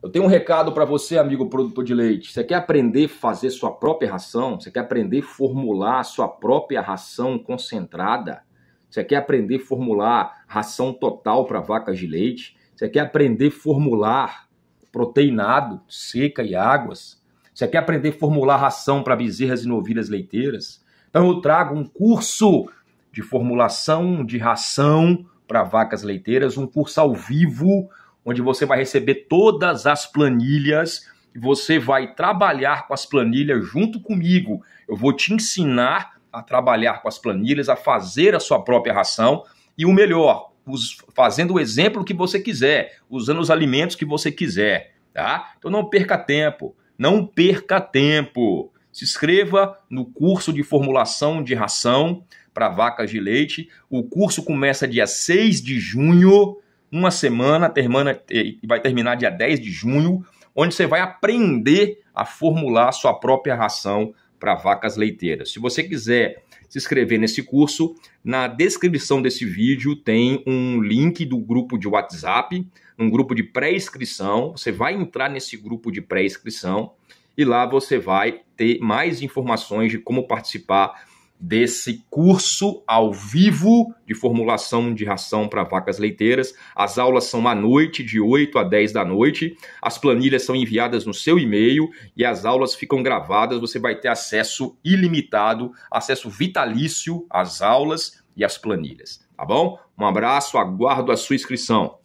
Eu tenho um recado para você, amigo produtor de leite. Você quer aprender a fazer sua própria ração? Você quer aprender a formular sua própria ração concentrada? Você quer aprender a formular ração total para vacas de leite? Você quer aprender a formular proteinado, seca e águas? Você quer aprender a formular ração para bezerras e novilhas leiteiras? Então eu trago um curso de formulação de ração para vacas leiteiras, um curso ao vivo onde você vai receber todas as planilhas, você vai trabalhar com as planilhas junto comigo. Eu vou te ensinar a trabalhar com as planilhas, a fazer a sua própria ração e o melhor, os, fazendo o exemplo que você quiser, usando os alimentos que você quiser, tá? Então não perca tempo, não perca tempo. Se inscreva no curso de formulação de ração para vacas de leite. O curso começa dia 6 de junho uma semana, termina, e vai terminar dia 10 de junho, onde você vai aprender a formular a sua própria ração para vacas leiteiras. Se você quiser se inscrever nesse curso, na descrição desse vídeo tem um link do grupo de WhatsApp, um grupo de pré-inscrição. Você vai entrar nesse grupo de pré-inscrição e lá você vai ter mais informações de como participar desse curso ao vivo de formulação de ração para vacas leiteiras. As aulas são à noite, de 8 a 10 da noite. As planilhas são enviadas no seu e-mail e as aulas ficam gravadas. Você vai ter acesso ilimitado, acesso vitalício às aulas e às planilhas, tá bom? Um abraço, aguardo a sua inscrição.